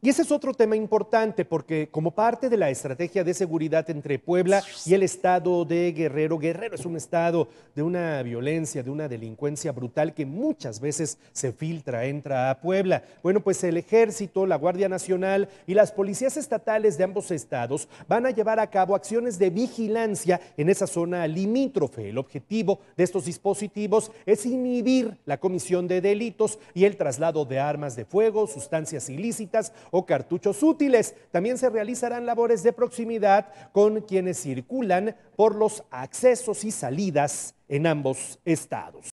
Y ese es otro tema importante porque como parte de la estrategia de seguridad entre Puebla y el estado de Guerrero, Guerrero es un estado de una violencia, de una delincuencia brutal que muchas veces se filtra, entra a Puebla. Bueno, pues el ejército, la Guardia Nacional y las policías estatales de ambos estados van a llevar a cabo acciones de vigilancia en esa zona limítrofe. El objetivo de estos dispositivos es inhibir la comisión de delitos y el traslado de armas de fuego, sustancias ilícitas, o cartuchos útiles. También se realizarán labores de proximidad con quienes circulan por los accesos y salidas en ambos estados.